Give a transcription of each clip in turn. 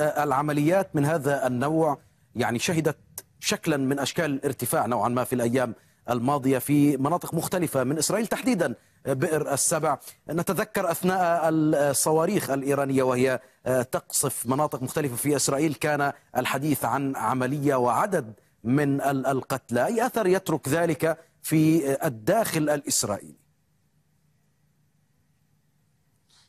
العمليات من هذا النوع يعني شهدت شكلا من اشكال ارتفاع نوعا ما في الايام الماضيه في مناطق مختلفه من اسرائيل تحديدا بئر السبع نتذكر اثناء الصواريخ الايرانيه وهي تقصف مناطق مختلفه في اسرائيل كان الحديث عن عمليه وعدد من القتلى اي اثر يترك ذلك في الداخل الاسرائيلي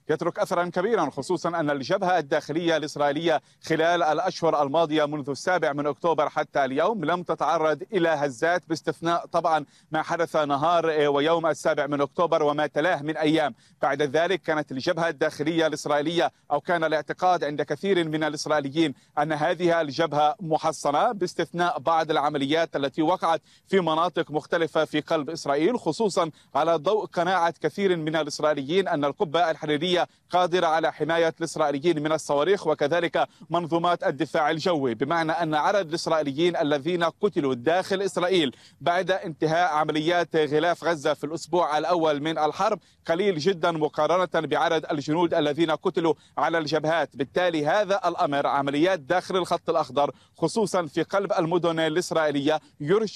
يترك أثرا كبيرا خصوصا أن الجبهة الداخلية الإسرائيلية خلال الأشهر الماضية منذ السابع من أكتوبر حتى اليوم لم تتعرض إلى هزات باستثناء طبعا ما حدث نهار ويوم السابع من أكتوبر وما تلاه من أيام بعد ذلك كانت الجبهة الداخلية الإسرائيلية أو كان الاعتقاد عند كثير من الإسرائيليين أن هذه الجبهة محصنة باستثناء بعض العمليات التي وقعت في مناطق مختلفة في قلب إسرائيل خصوصا على ضوء قناعة كثير من الإسرائيليين أن القبة الحريرية السعودية قادرة على حماية الإسرائيليين من الصواريخ وكذلك منظومات الدفاع الجوي بمعنى أن عدد الإسرائيليين الذين قتلوا داخل إسرائيل بعد انتهاء عمليات غلاف غزة في الأسبوع الأول من الحرب قليل جدا مقارنة بعدد الجنود الذين قتلوا على الجبهات بالتالي هذا الأمر عمليات داخل الخط الأخضر خصوصا في قلب المدن الإسرائيلية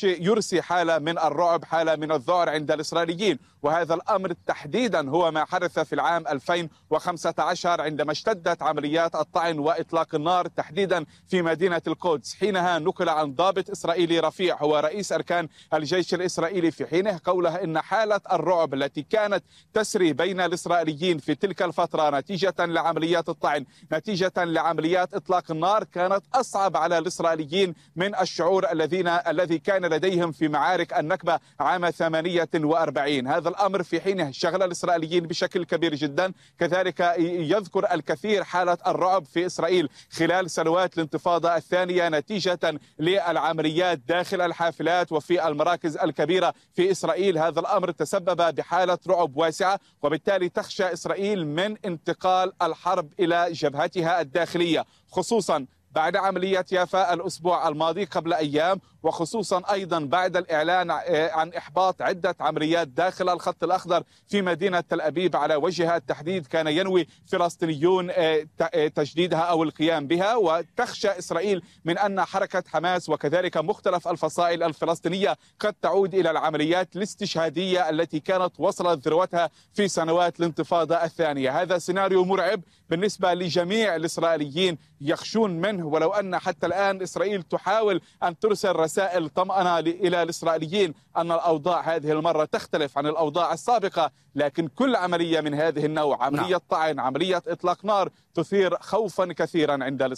يرسي حالة من الرعب حالة من الذعر عند الإسرائيليين وهذا الأمر تحديدا هو ما حدث في العام 2000 2015 عندما اشتدت عمليات الطعن وإطلاق النار تحديدا في مدينة القدس حينها نقل عن ضابط إسرائيلي رفيع هو رئيس أركان الجيش الإسرائيلي في حينه قولها إن حالة الرعب التي كانت تسري بين الإسرائيليين في تلك الفترة نتيجة لعمليات الطعن نتيجة لعمليات إطلاق النار كانت أصعب على الإسرائيليين من الشعور الذين الذي كان لديهم في معارك النكبة عام 48 هذا الأمر في حينه شغل الإسرائيليين بشكل كبير جدا كذلك يذكر الكثير حالة الرعب في إسرائيل خلال سنوات الانتفاضة الثانية نتيجة للعمليات داخل الحافلات وفي المراكز الكبيرة في إسرائيل هذا الأمر تسبب بحالة رعب واسعة وبالتالي تخشى إسرائيل من انتقال الحرب إلى جبهتها الداخلية خصوصا بعد عملية يافا الأسبوع الماضي قبل أيام وخصوصا أيضا بعد الإعلان آه، عن إحباط عدة عمليات داخل الخط الأخضر في مدينة تل أبيب على وجهها التحديد كان ينوي فلسطينيون آه، آه، تجديدها أو القيام بها وتخشى إسرائيل من أن حركة حماس وكذلك مختلف الفصائل الفلسطينية قد تعود إلى العمليات الاستشهادية التي كانت وصلت ذروتها في سنوات الانتفاضة الثانية هذا سيناريو مرعب بالنسبة لجميع الإسرائيليين يخشون منه منه ولو أن حتى الآن إسرائيل تحاول أن ترسل رسائل طمأنة إلى الإسرائيليين أن الأوضاع هذه المرة تختلف عن الأوضاع السابقة لكن كل عملية من هذه النوع عملية نعم. طعن عملية إطلاق نار تثير خوفا كثيرا عند الإسرائيليين